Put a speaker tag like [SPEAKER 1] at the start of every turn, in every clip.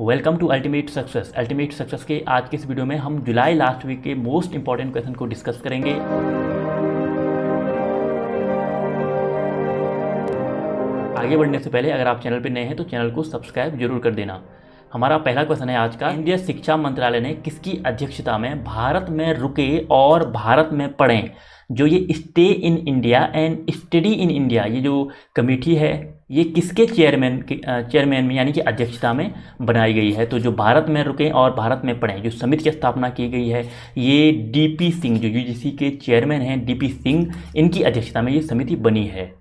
[SPEAKER 1] welcome to ultimate success ultimate success के आज के इस वीडियो में हम जुलाई लास्ट वीक के मोस्ट इंपॉर्टेंट क्वेश्चन को डिस्कस करेंगे आगे बढ़ने से पहले अगर आप चैनल पर नए हैं तो चैनल को सब्सक्राइब जरूर कर देना हमारा पहला क्वेश्चन है आज का केंद्रीय शिक्षा मंत्रालय ने किसकी अध्यक्षता में भारत में रुके और भारत में पढ़ें जो ये stay in India and study in India ये जो कमेटी है ये किसके चेयरमैन के चेयरमैन में यानी कि अध्यक्षता में बनाई गई है तो जो भारत में रुके और भारत में पढ़ें जो समिति की स्थापना की गई है ये डीपी सिंह जो यूजीसी के चेयरमैन हैं डीपी सिंह इनकी अध्यक्षता में ये समिति बनी है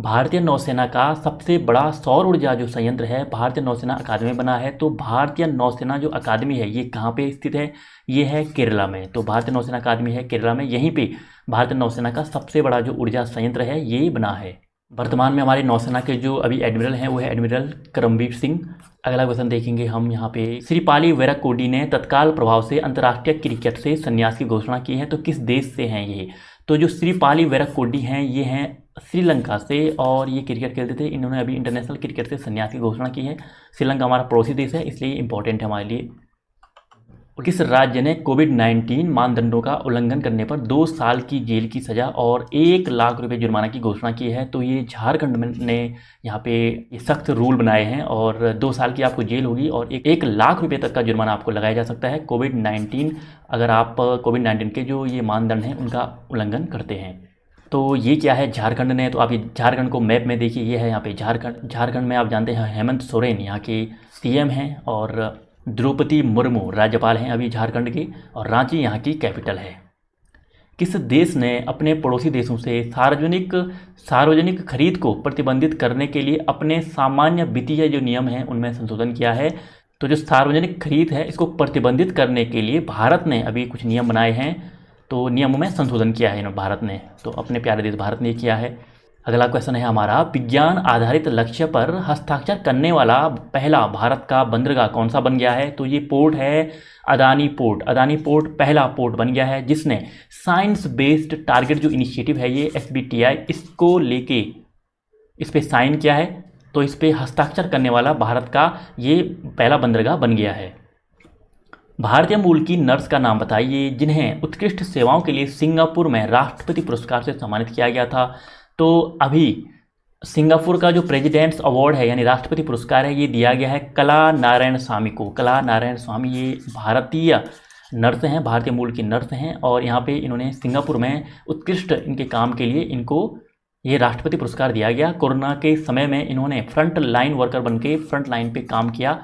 [SPEAKER 1] भारतीय नौसेना का सबसे बड़ा सौर ऊर्जा जो संयंत्र है भारतीय नौसेना अकादमी बना है तो भारतीय नौसेना जो अकादमी है ये कहाँ पे स्थित है ये है केरला में तो भारतीय नौसेना अकादमी है केरला में यहीं पे भारतीय नौसेना का सबसे बड़ा जो ऊर्जा संयंत्र है ये बना है वर्तमान में हमारे नौसेना के जो अभी एडमिरल हैं वो है एडमिरल करमवीर सिंह अगला क्वेश्चन देखेंगे हम यहाँ पे श्रीपाली वेराकोडी ने तत्काल प्रभाव से अंतर्राष्ट्रीय क्रिकेट से संन्यास की घोषणा की है तो किस देश से हैं ये तो जो श्रीपाली वेराकोडी हैं ये हैं श्रीलंका से और ये क्रिकेट खेलते थे इन्होंने अभी इंटरनेशनल क्रिकेट से संन्यास की घोषणा की है श्रीलंका हमारा पड़ोसी देश है इसलिए इंपॉर्टेंट है हमारे लिए किस राज्य ने कोविड 19 मानदंडों का उल्लंघन करने पर दो साल की जेल की सज़ा और एक लाख रुपए जुर्माना की घोषणा की है तो ये झारखंड ने यहाँ पे ये सख्त रूल बनाए हैं और दो साल की आपको जेल होगी और एक, एक लाख रुपए तक का जुर्माना आपको लगाया जा सकता है कोविड 19 अगर आप कोविड 19 के जो ये मानदंड हैं उनका उल्लंघन करते हैं तो ये क्या है झारखंड ने तो आप ये झारखंड को मैप में देखिए ये है यहाँ पे झारखंड झारखंड में आप जानते हैं हेमंत सोरेन यहाँ के सीएम हैं और द्रौपदी मुर्मू राज्यपाल हैं अभी झारखंड की और रांची यहाँ की कैपिटल है किस देश ने अपने पड़ोसी देशों से सार्वजनिक सार्वजनिक खरीद को प्रतिबंधित करने के लिए अपने सामान्य वित्तीय जो नियम हैं उनमें संशोधन किया है तो जो सार्वजनिक खरीद है इसको प्रतिबंधित करने के लिए भारत ने अभी कुछ नियम बनाए हैं तो नियमों में संशोधन किया है भारत ने तो अपने प्यारे देश भारत ने किया है अगला क्वेश्चन है हमारा विज्ञान आधारित लक्ष्य पर हस्ताक्षर करने वाला पहला भारत का बंदरगाह कौन सा बन गया है तो ये पोर्ट है अदानी पोर्ट अदानी पोर्ट पहला पोर्ट बन गया है जिसने साइंस बेस्ड टारगेट जो इनिशिएटिव है ये एस इसको लेके इस पर साइन किया है तो इस पर हस्ताक्षर करने वाला भारत का ये पहला बंदरगाह बन गया है भारतीय मूल की नर्स का नाम बताइए जिन्हें उत्कृष्ट सेवाओं के लिए सिंगापुर में राष्ट्रपति पुरस्कार से सम्मानित किया गया था तो अभी सिंगापुर का जो प्रेजिडेंट्स अवार्ड है यानी राष्ट्रपति पुरस्कार है ये दिया गया है कला नारायण स्वामी को कला नारायण स्वामी ये भारतीय नर्स हैं भारतीय मूल की नर्स हैं और यहाँ पे इन्होंने सिंगापुर में उत्कृष्ट इनके काम के लिए इनको ये राष्ट्रपति पुरस्कार दिया गया कोरोना के समय में इन्होंने फ्रंट लाइन वर्कर बन के फ्रंट लाइन पर काम किया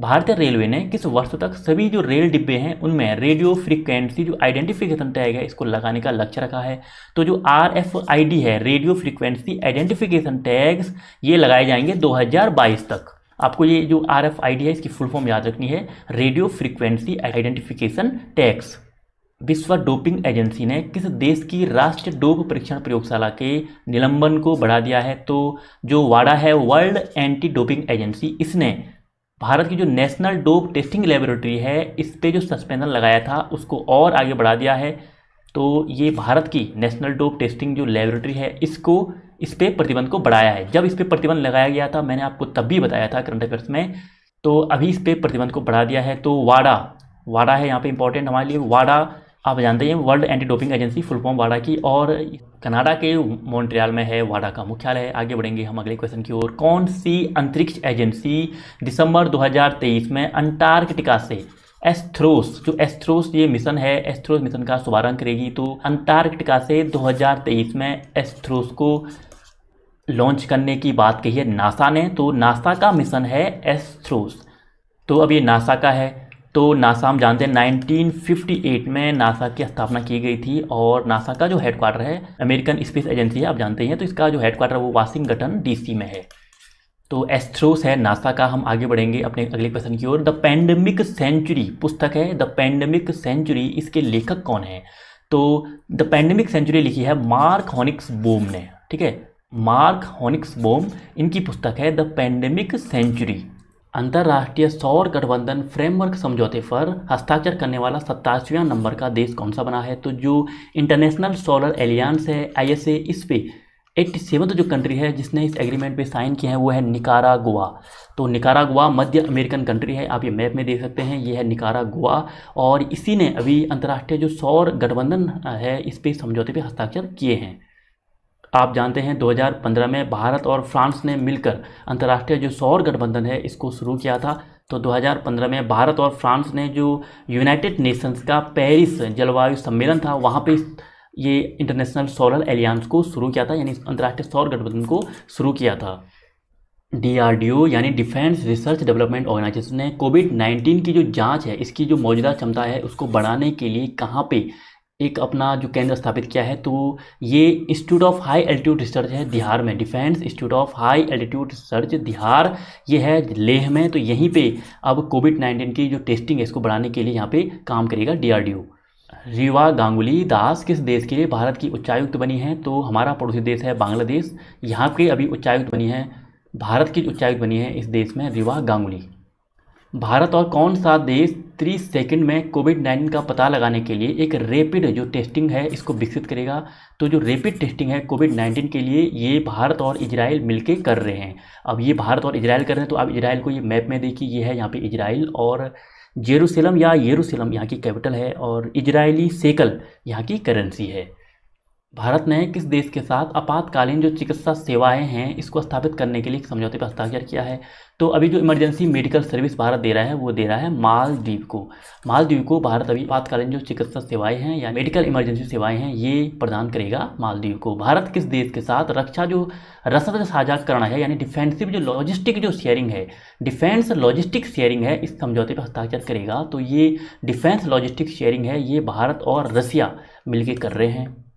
[SPEAKER 1] भारतीय रेलवे ने किस वर्ष तक सभी जो रेल डिब्बे हैं उनमें रेडियो फ्रीक्वेंसी जो आइडेंटिफिकेशन टैग है इसको लगाने का लक्ष्य रखा है तो जो आर एफ आई डी है रेडियो फ्रीक्वेंसी आइडेंटिफिकेशन टैग्स ये लगाए जाएंगे 2022 तक आपको ये जो आर एफ आई डी है इसकी फुल फॉर्म याद रखनी है रेडियो फ्रीक्वेंसी आइडेंटिफिकेशन टैक्स विश्व डोपिंग एजेंसी ने किस देश की राष्ट्रीय डोप परीक्षण प्रयोगशाला के निलंबन को बढ़ा दिया है तो जो वाड़ा है वर्ल्ड एंटी डोपिंग एजेंसी इसने भारत की जो नेशनल डोप टेस्टिंग लेबोरेटरी है इस पर जो सस्पेंशन लगाया था उसको और आगे बढ़ा दिया है तो ये भारत की नेशनल डोप टेस्टिंग जो लेबोरेटरी है इसको इस पर प्रतिबंध को बढ़ाया है जब इस पर प्रतिबंध लगाया गया था मैंने आपको तब भी बताया था करंट अफेयर्स में तो अभी इस पर प्रतिबंध को बढ़ा दिया है तो वाडा वाडा है यहाँ पे इंपॉर्टेंट हमारे लिए वाडा आप जानते हैं world anti doping agency full form वाडा की और कनाडा के मॉन्ट्रियल में है वाडा का मुख्यालय है आगे बढ़ेंगे हम अगले क्वेश्चन की ओर कौन सी अंतरिक्ष एजेंसी दिसंबर 2023 में अंटार्कटिका से एस्थ्रोस जो एस्थ्रोस ये मिशन है एस्थ्रोस मिशन का शुभारंभ करेगी तो अंटार्कटिका से 2023 में एस्थ्रोस को लॉन्च करने की बात कही है नासा ने तो नासा का मिशन है एस्थ्रोस तो अब ये नासा का है तो नासा हम जानते हैं 1958 में नासा की स्थापना की गई थी और नासा का जो हेडक्वार्टर है अमेरिकन स्पेस एजेंसी है आप जानते हैं तो इसका जो हेडक्वार्टर वो वाशिंगटन डीसी में है तो एस्ट्रोस है नासा का हम आगे बढ़ेंगे अपने अगले क्वेश्चन की ओर द पैंडमिक सेंचुरी पुस्तक है द पैंडमिक सेंचुरी इसके लेखक कौन है तो द पैंडमिक सेंचुरी लिखी है मार्क हॉनिक्स बोम ने ठीक है मार्क हॉनिक्स बोम इनकी पुस्तक है द पैंडमिक सेंचुरी अंतर्राष्ट्रीय सौर गठबंधन फ्रेमवर्क समझौते पर हस्ताक्षर करने वाला सत्तासीवें नंबर का देश कौन सा बना है तो जो इंटरनेशनल सोलर एलियंस है आई एस ए इस पे एट्टी सेवन जो कंट्री है जिसने इस एग्रीमेंट पे साइन किया है वो है निकारा गोवा तो निकारा गोवा मध्य अमेरिकन कंट्री है आप ये मैप में देख सकते हैं ये है निकारा गोवा और इसी ने अभी अंतर्राष्ट्रीय जो सौर गठबंधन है इस पर समझौते पर हस्ताक्षर किए हैं आप जानते हैं 2015 में भारत और फ्रांस ने मिलकर अंतर्राष्ट्रीय जो सौर गठबंधन है इसको शुरू किया था तो 2015 में भारत और फ्रांस ने जो यूनाइटेड नेशंस का पेरिस जलवायु सम्मेलन था वहाँ पे ये इंटरनेशनल सोलर एलियांस को शुरू किया था यानी अंतर्राष्ट्रीय सौर गठबंधन को शुरू किया था डीआरडीओ यानी डिफेंस रिसर्च डेवलपमेंट ऑर्गेनाइजेशन ने कोविड 19 की जो जांच है इसकी जो मौजूदा क्षमता है उसको बढ़ाने के लिए कहाँ पे एक अपना जो केंद्र स्थापित किया है तो ये institute of high altitude research है बिहार में defence institute of high altitude research Bihar ये है लेह में तो यहीं पे अब कोविड नाइन्टीन की जो टेस्टिंग है इसको बढ़ाने के लिए यहाँ पे काम करेगा डीआरडीओ रीवा गांगुली दास किस देश के लिए भारत की उच्चायुक्त बनी है तो हमारा पड़ोसी देश है बांग्लादेश यहाँ के अभी उच्चायुक्त बनी है भारत की उच्चायुक्त बनी है इस देश में रीवा गांगुली भारत और कौन सा देश 30 सेकंड में कोविड 19 का पता लगाने के लिए एक रैपिड जो टेस्टिंग है इसको विकसित करेगा तो जो रैपिड टेस्टिंग है कोविड 19 के लिए ये भारत और इजराइल मिलके कर रहे हैं अब ये भारत और इजराइल कर रहे हैं तो आप इजराइल को ये मैप में देखिए ये है यहाँ पे इजराइल और जेरूसलम या येरूसलम यहाँ की कैपिटल है और इजरायली सेकल यहाँ की करेंसी है भारत ने किस देश के साथ आपातकालीन जो चिकित्सा सेवाएं हैं इसको स्थापित करने के लिए समझौते पर हस्ताक्षर किया है तो अभी जो इमरजेंसी मेडिकल सर्विस भारत दे रहा है वो दे रहा है मालदीव को मालदीव को भारत अभी आपातकालीन जो चिकित्सा सेवाएं हैं या मेडिकल इमरजेंसी सेवाएं हैं ये प्रदान करेगा मालदीव को भारत किस देश के साथ रक्षा जो रसद साझा करना है यानी डिफेंसिव जो लॉजिस्टिक जो शेयरिंग है डिफेंस लॉजिस्टिक शेयरिंग है इस समझौते पर हस्ताक्षर करेगा तो ये डिफेंस लॉजिस्टिक शेयरिंग है ये भारत और रसिया मिलकर कर रहे हैं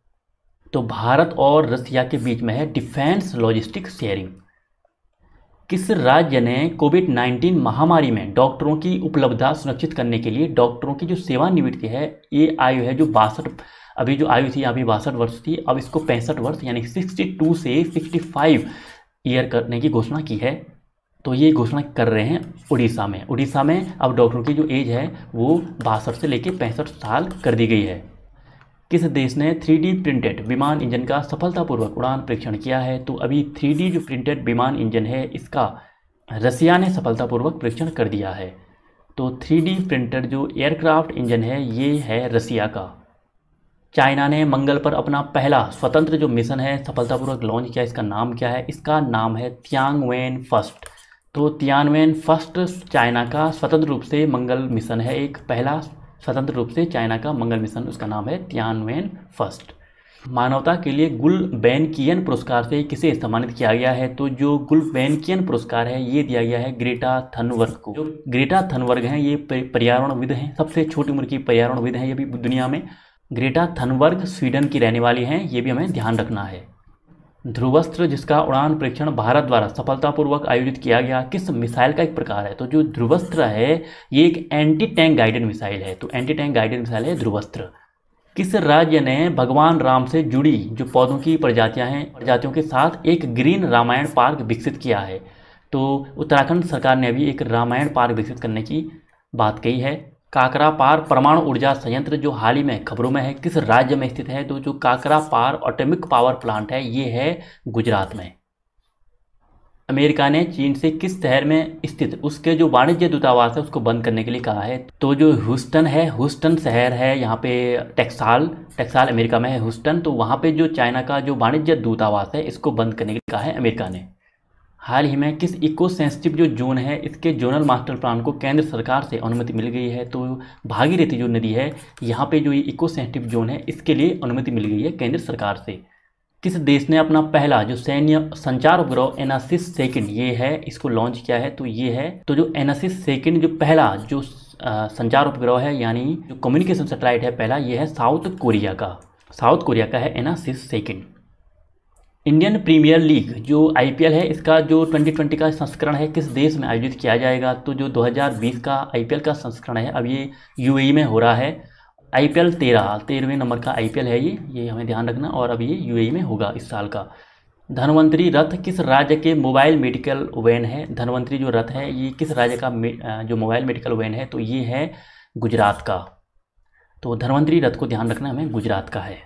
[SPEAKER 1] तो भारत और रसिया के बीच में है डिफेंस लॉजिस्टिक शेयरिंग किस राज्य ने कोविड 19 महामारी में डॉक्टरों की उपलब्धता सुनिश्चित करने के लिए डॉक्टरों की जो सेवानिवृत्ति है ये आयु है जो बासठ अभी जो आयु थी अभी बासठ वर्ष थी अब इसको पैंसठ वर्ष यानी 62 से 65 ईयर करने की घोषणा की है तो ये घोषणा कर रहे हैं उड़ीसा में उड़ीसा में अब डॉक्टरों की जो एज है वो बासठ से लेकर पैंसठ साल कर दी गई है किस देश ने 3D प्रिंटेड विमान इंजन का सफलतापूर्वक उड़ान परीक्षण किया है तो अभी 3D जो प्रिंटेड विमान इंजन है इसका रसिया ने सफलतापूर्वक परीक्षण कर दिया है तो 3D प्रिंटेड जो एयरक्राफ्ट इंजन है ये है रसिया का चाइना ने मंगल पर अपना पहला स्वतंत्र जो मिशन है सफलतापूर्वक लॉन्च किया इसका नाम क्या है इसका नाम है त्यांग फर्स्ट तो तियानवेन फर्स्ट चाइना का स्वतंत्र रूप से मंगल मिशन है एक पहला स्वतंत्र रूप से चाइना का मंगल मिशन उसका नाम है त्यानवेन फर्स्ट मानवता के लिए गुल बैनकियन पुरस्कार से किसे सम्मानित किया गया है तो जो गुल बैनकियन पुरस्कार है ये दिया गया है ग्रेटा थनवर्ग को जो ग्रेटा थनवर्ग हैं ये पर्यावरणविद हैं सबसे छोटी उम्र की पर्यावरणविद हैं ये भी दुनिया में ग्रेटा थनवर्ग स्वीडन की रहने वाली हैं ये भी हमें ध्यान रखना है ध्रुवस्त्र जिसका उड़ान परीक्षण भारत द्वारा सफलतापूर्वक आयोजित किया गया किस मिसाइल का एक प्रकार है तो जो ध्रुवस्त्र है ये एक एंटी टैंक गाइडेड मिसाइल है तो एंटी टैंक गाइडेड मिसाइल है ध्रुवस्त्र किस राज्य ने भगवान राम से जुड़ी जो पौधों की प्रजातियां हैं प्रजातियों के साथ एक ग्रीन रामायण पार्क विकसित किया है तो उत्तराखंड सरकार ने अभी एक रामायण पार्क विकसित करने की बात कही है काकरापार परमाणु ऊर्जा संयंत्र जो हाल ही में खबरों में है किस राज्य में स्थित है तो जो काकरापार ऑटोमिक पावर प्लांट है ये है गुजरात में अमेरिका ने चीन से किस शहर में स्थित उसके जो वाणिज्य दूतावास है उसको बंद करने के लिए कहा है तो जो ह्यूस्टन है ह्यूस्टन शहर है यहाँ पे टेक्साल टेक्साल अमेरिका में है ह्यूस्टन तो वहाँ पे जो चाइना का जो वाणिज्य दूतावास है इसको बंद करने के लिए कहा है अमेरिका ने हाल ही में किस इको सेंसिटिव जो जोन है इसके जोनल मास्टर प्लान को केंद्र सरकार से अनुमति मिल गई है तो भागीरथी जो नदी है यहाँ पे जो ये इको सेंसिटिव जोन है इसके लिए अनुमति मिल गई है केंद्र सरकार से किस देश ने अपना पहला जो सैन्य संचार उपग्रह एनासिस सेकंड ये है इसको लॉन्च किया है तो ये है तो जो एनासिस सेकंड जो पहला जो संचार उपग्रह है यानी जो कम्युनिकेशन सेटेलाइट है पहला ये है साउथ कोरिया का साउथ कोरिया का है Anasis second Indian Premier League जो आईपीएल है इसका जो 2020 का संस्करण है किस देश में आयोजित किया जाएगा तो जो 2020 का आईपीएल का संस्करण है अब ये यूएई e में हो रहा है आईपीएल 13 तेरहवें नंबर का आईपीएल है ये ये हमें ध्यान रखना और अब ये यूएई e में होगा इस साल का धनवंतरी रथ किस राज्य के मोबाइल मेडिकल वैन है धनवंतरी जो रथ है ये किस राज्य का जो मोबाइल मेडिकल वैन है तो ये है गुजरात का तो धनवंतरी रथ को ध्यान रखना हमें गुजरात का है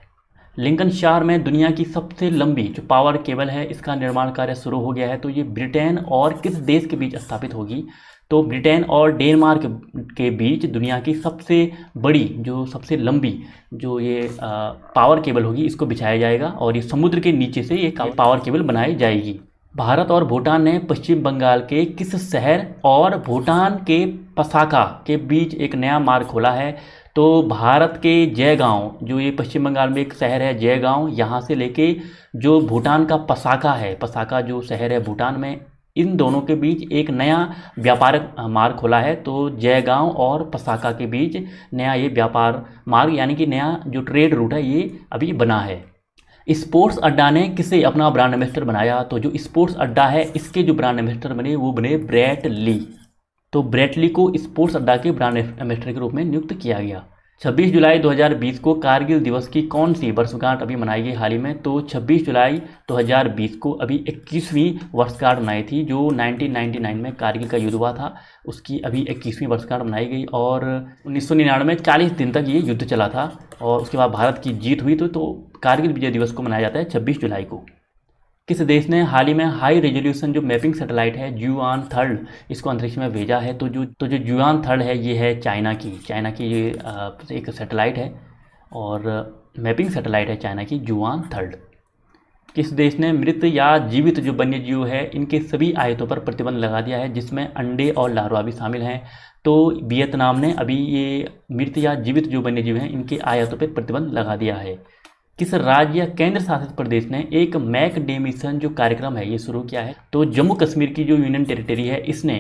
[SPEAKER 1] लिंकन शहर में दुनिया की सबसे लंबी जो पावर केबल है इसका निर्माण कार्य शुरू हो गया है तो ये ब्रिटेन और किस देश के बीच स्थापित होगी तो ब्रिटेन और डेनमार्क के बीच दुनिया की सबसे बड़ी जो सबसे लंबी जो ये आ, पावर केबल होगी इसको बिछाया जाएगा और ये समुद्र के नीचे से ये पावर केबल बनाई जाएगी भारत और भूटान ने पश्चिम बंगाल के किस शहर और भूटान के पसाका के बीच एक नया मार्ग खोला है तो भारत के जयगांव जो ये पश्चिम बंगाल में एक शहर है जयगांव यहाँ से लेके जो भूटान का पसाका है पसाका जो शहर है भूटान में इन दोनों के बीच एक नया व्यापार मार्ग खुला है तो जयगांव और पसाका के बीच नया ये व्यापार मार्ग यानी कि नया जो ट्रेड रूट है ये अभी बना है स्पोर्ट्स अड्डा ने किसे अपना ब्रांड एम्बेस्टर बनाया तो जो स्पोर्ट्स अड्डा है इसके जो ब्रांड एम्बेस्टर बने वो बने ब्रैट ली तो ब्रेटली को स्पोर्ट्स अड्डा के ब्रांड एम्बेसडर के रूप में नियुक्त किया गया 26 जुलाई 2020 को कारगिल दिवस की कौन सी वर्षगांठ अभी मनाई गई हाल ही में तो 26 जुलाई 2020 को अभी 21वीं वर्षगांठ मनाई थी जो 1999 में कारगिल का युद्ध हुआ था उसकी अभी 21वीं वर्षगांठ मनाई गई और उन्नीस में चालीस दिन तक ये युद्ध चला था और उसके बाद भारत की जीत हुई तो, तो कारगिल विजय दिवस को मनाया जाता है छब्बीस जुलाई को किस देश ने हाल ही में हाई रेजोल्यूशन जो मैपिंग सैटेलाइट है जुआन थर्ड इसको अंतरिक्ष में भेजा है तो जो तो जो जुआन थर्ड है ये है चाइना की चाइना की ये एक सैटेलाइट है और मैपिंग सैटेलाइट है चाइना की जुआन थर्ड किस देश ने मृत या जीवित जो वन्य जीव है इनके सभी आयतों पर प्रतिबंध लगा दिया है जिसमें अंडे और लारवा भी शामिल हैं तो वियतनाम ने अभी ये मृत या जीवित जो वन्य जीव हैं इनके आयतों पर प्रतिबंध लगा दिया है किस राज्य या केंद्र शासित प्रदेश ने एक मैक डे मिशन जो कार्यक्रम है ये शुरू किया है तो जम्मू कश्मीर की जो यूनियन टेरिटरी है इसने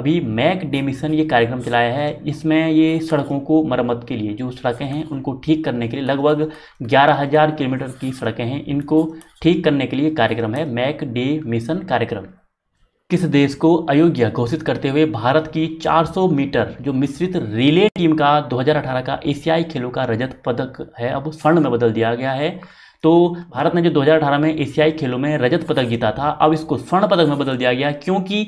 [SPEAKER 1] अभी मैक डे मिशन ये कार्यक्रम चलाया है इसमें ये सड़कों को मरम्मत के लिए जो सड़कें हैं उनको ठीक करने के लिए लगभग ग्यारह हज़ार किलोमीटर की सड़कें हैं इनको ठीक करने के लिए कार्यक्रम है मैक डे मिशन कार्यक्रम किस देश को अयोग्य घोषित करते हुए भारत की 400 मीटर जो मिश्रित रिले टीम का 2018 का एशियाई खेलों का रजत पदक है अब स्वर्ण में बदल दिया गया है तो भारत ने जो 2018 में एशियाई खेलों में रजत पदक जीता था अब इसको स्वर्ण पदक में बदल दिया गया क्योंकि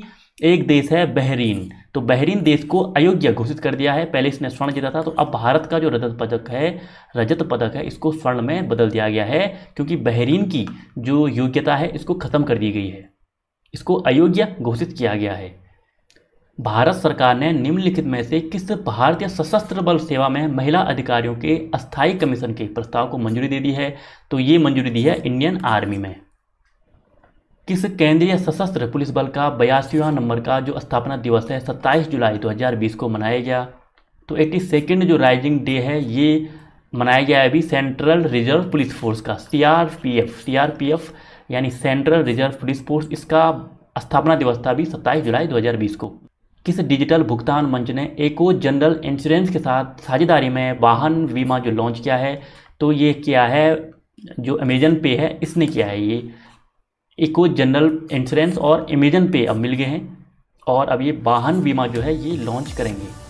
[SPEAKER 1] एक देश है बहरीन तो बहरीन देश को अयोग्य घोषित कर दिया है पहले इसने स्वर्ण जीता था तो अब भारत का जो रजत पदक है रजत पदक है इसको स्वर्ण में बदल दिया गया है क्योंकि बहरीन की जो योग्यता है इसको ख़त्म कर दी गई है इसको अयोग्य घोषित किया गया है भारत सरकार ने निम्नलिखित में से किस भारतीय सशस्त्र बल सेवा में महिला अधिकारियों के अस्थायी कमीशन के प्रस्ताव को मंजूरी दे दी है तो ये मंजूरी दी है इंडियन आर्मी में किस केंद्रीय सशस्त्र पुलिस बल का बयासीवा नंबर का जो स्थापना दिवस है 27 जुलाई 2020 को मनाया गया तो एट्टी सेकेंड जो राइजिंग डे है ये मनाया गया है अभी सेंट्रल रिजर्व पुलिस फोर्स का C R P F C R P F यानी सेंट्रल रिजर्व पुलिस फोर्स इसका स्थापना दिवस था भी सत्ताईस जुलाई 2020 को किस डिजिटल भुगतान मंच ने एको जनरल इंश्योरेंस के साथ साझेदारी में वाहन बीमा जो लॉन्च किया है तो ये किया है जो अमेजन पे है इसने किया है ये एको जनरल इंश्योरेंस और अमेजन पे अब मिल गए हैं और अब ये वाहन बीमा जो है ये लॉन्च करेंगे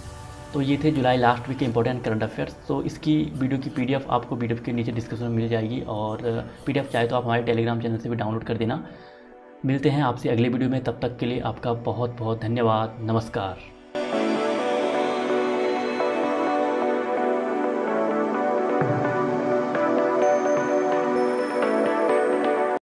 [SPEAKER 1] तो ये थे जुलाई लास्ट वीक के इंपॉर्टेंट करंट अफेयर्स तो इसकी वीडियो की पीडीएफ आपको पीडीएफ के नीचे डिस्क्रिप्शन में मिल जाएगी और पीडीएफ चाहे तो आप हमारे टेलीग्राम चैनल से भी डाउनलोड कर देना मिलते हैं आपसे अगले वीडियो में तब तक के लिए आपका बहुत बहुत धन्यवाद नमस्कार